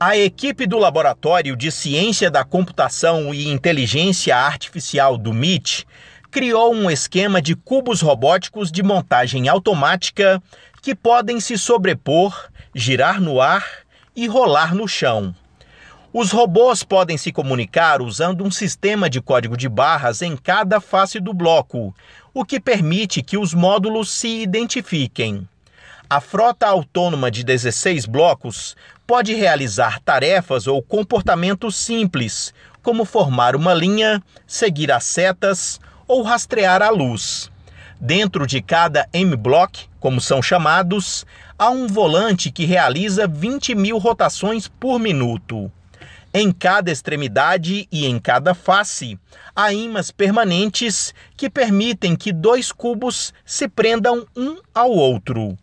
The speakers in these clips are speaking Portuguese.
A equipe do Laboratório de Ciência da Computação e Inteligência Artificial do MIT criou um esquema de cubos robóticos de montagem automática que podem se sobrepor, girar no ar e rolar no chão. Os robôs podem se comunicar usando um sistema de código de barras em cada face do bloco, o que permite que os módulos se identifiquem. A frota autônoma de 16 blocos pode realizar tarefas ou comportamentos simples, como formar uma linha, seguir as setas ou rastrear a luz. Dentro de cada M-block, como são chamados, há um volante que realiza 20 mil rotações por minuto. Em cada extremidade e em cada face, há imãs permanentes que permitem que dois cubos se prendam um ao outro.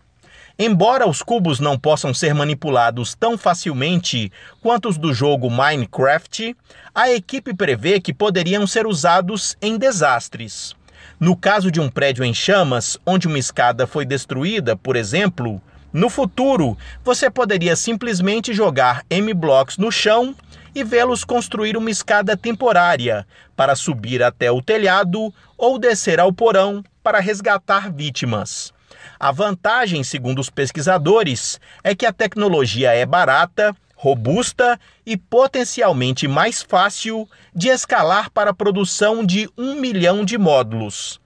Embora os cubos não possam ser manipulados tão facilmente quanto os do jogo Minecraft, a equipe prevê que poderiam ser usados em desastres. No caso de um prédio em chamas, onde uma escada foi destruída, por exemplo, no futuro você poderia simplesmente jogar M-blocks no chão e vê-los construir uma escada temporária para subir até o telhado ou descer ao porão para resgatar vítimas. A vantagem, segundo os pesquisadores, é que a tecnologia é barata, robusta e potencialmente mais fácil de escalar para a produção de um milhão de módulos.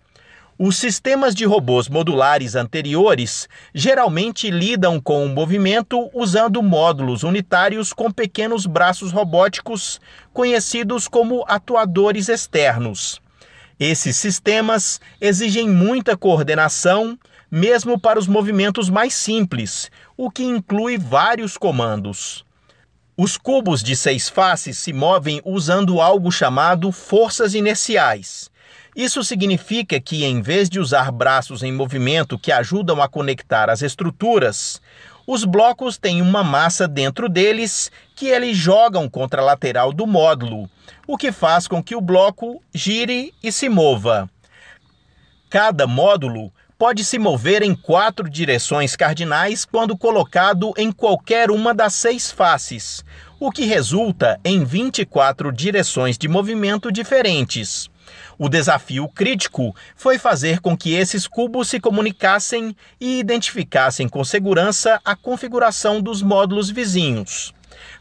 Os sistemas de robôs modulares anteriores geralmente lidam com o movimento usando módulos unitários com pequenos braços robóticos, conhecidos como atuadores externos. Esses sistemas exigem muita coordenação mesmo para os movimentos mais simples, o que inclui vários comandos. Os cubos de seis faces se movem usando algo chamado forças inerciais. Isso significa que, em vez de usar braços em movimento que ajudam a conectar as estruturas, os blocos têm uma massa dentro deles que eles jogam contra a lateral do módulo, o que faz com que o bloco gire e se mova. Cada módulo pode se mover em quatro direções cardinais quando colocado em qualquer uma das seis faces, o que resulta em 24 direções de movimento diferentes. O desafio crítico foi fazer com que esses cubos se comunicassem e identificassem com segurança a configuração dos módulos vizinhos.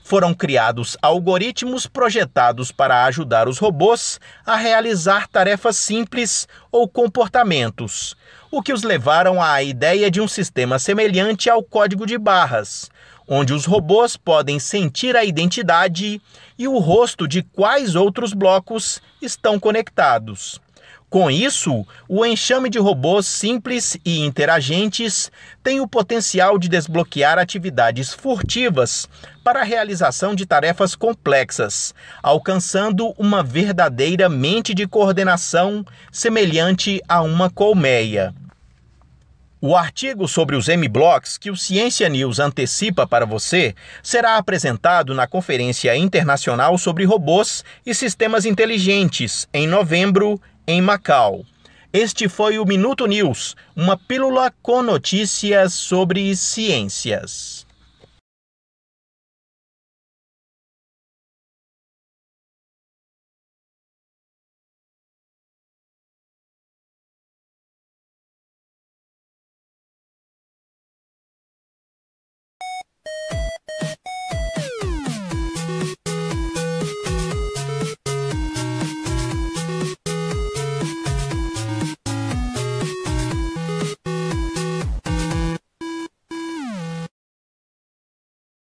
Foram criados algoritmos projetados para ajudar os robôs a realizar tarefas simples ou comportamentos, o que os levaram à ideia de um sistema semelhante ao código de barras, onde os robôs podem sentir a identidade e o rosto de quais outros blocos estão conectados. Com isso, o enxame de robôs simples e interagentes tem o potencial de desbloquear atividades furtivas para a realização de tarefas complexas, alcançando uma verdadeira mente de coordenação semelhante a uma colmeia. O artigo sobre os M-Blocks que o Ciência News antecipa para você será apresentado na Conferência Internacional sobre Robôs e Sistemas Inteligentes, em novembro, em Macau. Este foi o Minuto News, uma pílula com notícias sobre ciências.